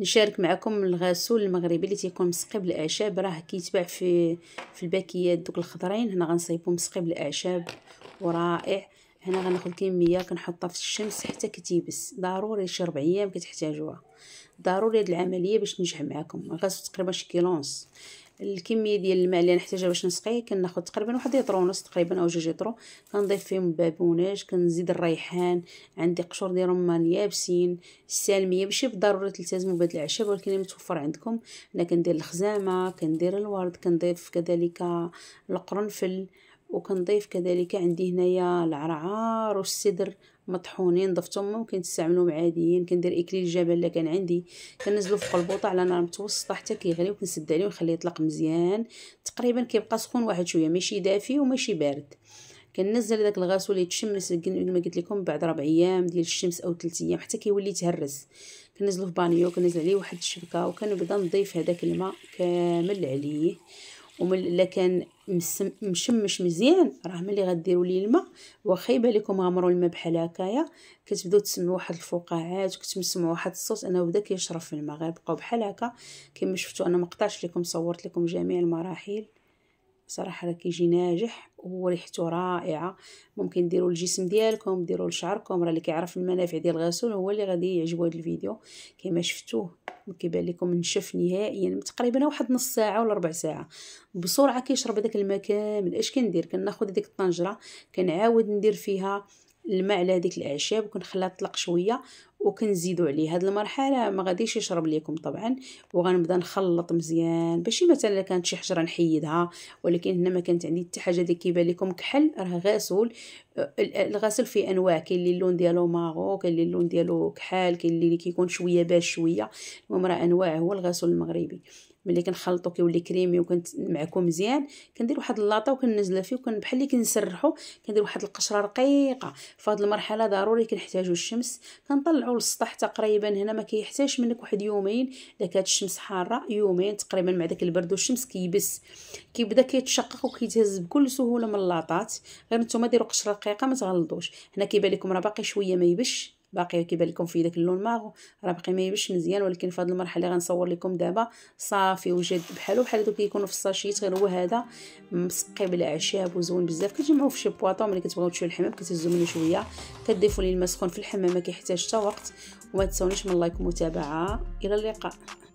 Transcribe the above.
نشارك معكم الغسول المغربي اللي تيكون مسقي بالاعشاب راه كيتباع في في الباكيات دوك الخضرين هنا غنصيبو مسقي بالاعشاب ورائع هنا غناخذ كميه كنحطها في الشمس حتى كتيبس ضروري شي 4 ايام كتحتاجوها ضروري هاد العمليه باش تنجح معكم غسلت تقريبا شي كيلونس الكميه ديال الماء اللي نحتاجها باش نسقيه كناخذ تقريبا واحد لتر ونص تقريبا او جوج لتر كنضيف فيهم بابوناج كنزيد الريحان عندي قشور ديال الرمان يابسين السالميه ماشي بالضروره تلتزموا بهذا الاعشاب ولكن اللي متوفر عندكم انا كندير الخزامه كندير الورد كنضيف كذلك القرنفل وكنضيف كذلك عندي هنايا العرعار والسدر مطحونين ضفتهم ممكن تستعملوهم عاديين كندير اكليل الجبل اللي كان عندي كنزلو فوق البوطه على نار متوسطه حتى كيغلي وكنسد عليه ونخليه يطلق مزيان تقريبا كيبقى سخون واحد شويه ماشي دافي وماشي بارد كنزل داك الغاسول اللي يتشمس كما قلت لكم بعد ربع ايام ديال الشمس او ثلاث ايام حتى كيولي يتهرس كنزلو في بانيو كنزل عليه واحد الشبكه وكنبدا نضيف هذاك الماء كامل عليه ومن الا كان مشمش مزيان راه ملي غديروا ليه الماء واخا يبان لكم غمروا الماء بحال هكايا كتبداو تسمعوا واحد الفقاعات وكتسمعوا واحد الصوت انا بدا كيشرب في الماء غيبقاو بحال هكا كما شفتوا انا مقطعش لكم صورت لكم جميع المراحل صراحه راه كيجي ناجح وريحته رائعه ممكن ديروا الجسم ديالكم ديروا لشعركم راه اللي كيعرف المنافع ديال الغسول هو اللي غادي يعجبو هذا الفيديو كما شفتوه راكم كيبان لكم نشف نهائيا يعني تقريبا واحد نص ساعه ولا ربع ساعه بسرعه كيشرب هذاك الماء كامل اش كندير كناخذ هذيك الطنجره كنعاود ندير فيها الماء على هذيك الاعشاب وكنخليها تطلق شويه وكنزيدوا عليه هاد المرحله ما غاديش يشرب ليكم طبعا وغنبدا نخلط مزيان باش مثلا كانت شي حجره نحيدها ولكن هنا ما كانت عندي حتى حاجه اللي كيبان لكم كحل راه غاسول أه، الغسل في انواع كاين اللي اللون ديالو ماغو كاين اللي اللون ديالو كحال كاين اللي كيكون شويه باش شويه المهم راه انواع هو الغسول المغربي ملي كنخلطو كيولي كريمي وكنت معكم مزيان كندير واحد اللاطه وكننزلها فيه وكن بحال اللي كنسرحو كندير واحد القشره رقيقه فهاد المرحله ضروري كنحتاجو الشمس كنطلع طلعوا للسطح تقريبا هنا ما كيحتاجش منك واحد يومين الا كانت الشمس حاره يومين تقريبا مع داك البرد والشمس كيبس كيبدا كيتشقق وكيتهز بكل سهوله من اللاطات غير نتوما ديروا قشره رقيقه ما تغلطوش هنا كيبان لكم راه باقي شويه ما يبش باقي كيبان لكم في داك اللون ماغ راه باقي ما يبش مزيان ولكن في هذه المرحله اللي غنصور لكم دابا صافي وجد بحالو بحال هادو كيكونوا في الساشيت غير هو هذا مسقي بالاعشاب وزوين بزاف كتجمعوه في شي بواطو ملي كتبغيو تشويو الحمام كتهزو منه شويه كتضيفوا ليه الماء سخون في الحمام ما كيحتاج حتى وقت وما تنساونيش من لايك ومتابعه الى اللقاء